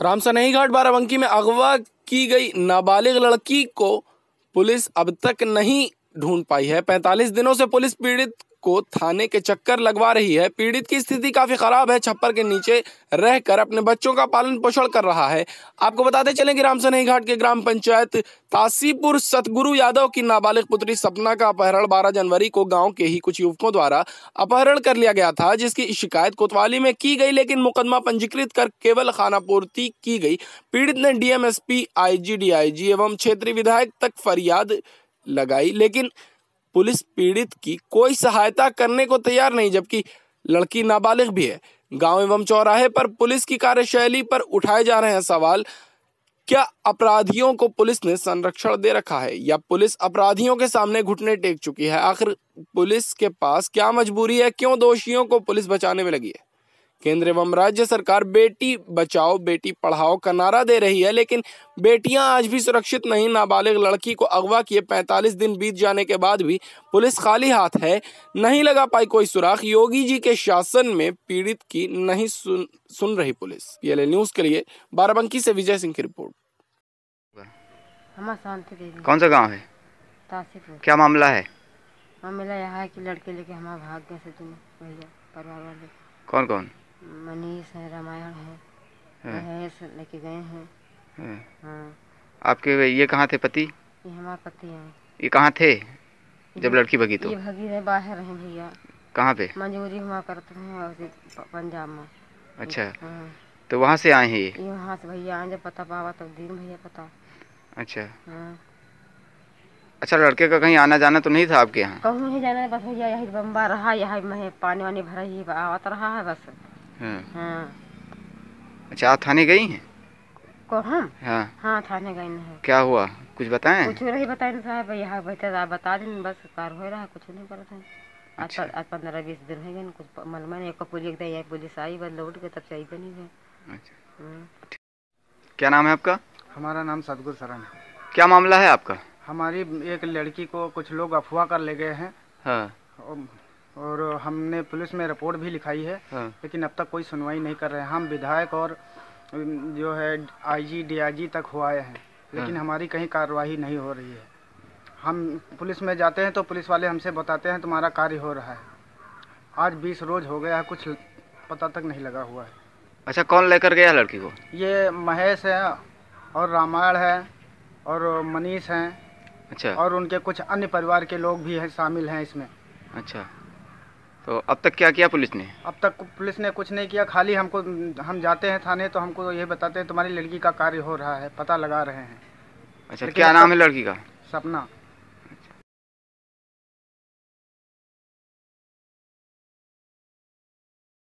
रामसनही घाट बाराबंकी में अगवा की गई नाबालिग लड़की को पुलिस अब तक नहीं ढूंढ पाई है पैंतालीस दिनों से पुलिस पीड़ित को थाने के चक्कर लगवा रही है पीड़ित की स्थिति काफ़ी ख़राब है छप्पर के नीचे रहकर अपने बच्चों का पालन पोषण कर रहा है आपको बताते चले कि रामसनही घाट के ग्राम पंचायत तासीपुर सतगुरु यादव की नाबालिग पुत्री सपना का अपहरण 12 जनवरी को गांव के ही कुछ युवकों द्वारा अपहरण कर लिया गया था जिसकी शिकायत कोतवाली में की गई लेकिन मुकदमा पंजीकृत कर केवल खानापूर्ति की गई पीड़ित ने डीएमएसपी आईजी डीआईजी एवं क्षेत्रीय विधायक तक फरियाद लगाई लेकिन पुलिस पीड़ित की कोई सहायता करने को तैयार नहीं जबकि लड़की नाबालिग भी है गांव एवं चौराहे पर पुलिस की कार्यशैली पर उठाए जा रहे हैं सवाल क्या अपराधियों को पुलिस ने संरक्षण दे रखा है या पुलिस अपराधियों के सामने घुटने टेक चुकी है आखिर पुलिस के पास क्या मजबूरी है क्यों दोषियों को पुलिस बचाने में लगी है केंद्र एवं राज्य सरकार बेटी बचाओ बेटी पढ़ाओ का नारा दे रही है लेकिन बेटियां आज भी सुरक्षित नहीं नाबालिग लड़की को अगवा किए 45 दिन बीत जाने के बाद भी पुलिस खाली हाथ है नहीं लगा पाई कोई सुराख योगी जी के शासन में पीड़ित की नहीं सुन सुन रही पुलिस पीएलए न्यूज के लिए बाराबंकी से विजय सिंह की रिपोर्ट कौन सा गाँव है क्या मामला है मामला यहाँ है कि लड़के लेके हम भाग गए कौन कौन मनीष है रामायण है हम्म। महेश लेके गए हैं हम्म। हाँ। आपके ये कहाँ थे पति ये हमारे पति हैं ये कहाँ थे जब लड़की भगी तो ये भगी है बाहर हैं भैया कहाँ पे मजदूरी हुआ करते हैं पंजाब में अच्छा हाँ। तो वहाँ से आए हैं ये ये वहाँ से भैया आए जब पता पावा तब दिन भैया पता अच्छा हाँ। अच्छा लड़के का कहीं आना जाना तो नहीं था आपके यहाँ कहूँ नहीं जाना बस भैया यही बम्बा रहा यही पानी वानी भरा ही आवत रहा है बस हाँ।, हाँ। अच्छा आप थाने गई हैं हाँ।, हाँ हाँ थाने गई है क्या हुआ कुछ बताएं कुछ नहीं बताए तो साहब यहाँ बैठे बता दें बस कार हो रहा कुछ नहीं करते हैं अच्छा। आज पंद्रह बीस दिन है गए कुछ मालूम एक पुलिस एकदम यहाँ पुलिस आई बस लौट तो गए तब से आई बनी है क्या नाम है आपका हमारा नाम सदगुर सरन है क्या मामला है आपका हमारी एक लड़की को कुछ लोग अफवाह कर ले गए हैं हाँ। और हमने पुलिस में रिपोर्ट भी लिखाई है हाँ। लेकिन अब तक कोई सुनवाई नहीं कर रहे हैं हम विधायक और जो है आईजी डीआईजी तक हो आए हैं लेकिन हाँ। हमारी कहीं कार्रवाई नहीं हो रही है हम पुलिस में जाते हैं तो पुलिस वाले हमसे बताते हैं तुम्हारा कार्य हो रहा है आज बीस रोज हो गया है कुछ पता तक नहीं लगा हुआ है अच्छा कौन लेकर गया लड़की को ये महेश है और रामायण है और मनीष हैं अच्छा और उनके कुछ अन्य परिवार के लोग भी हैं शामिल हैं इसमें अच्छा तो अब तक क्या किया पुलिस ने अब तक पुलिस ने कुछ नहीं किया खाली हमको हम जाते हैं थाने तो हमको ये बताते हैं तुम्हारी लड़की का कार्य हो रहा है पता लगा रहे हैं अच्छा क्या नाम है लड़की का सपना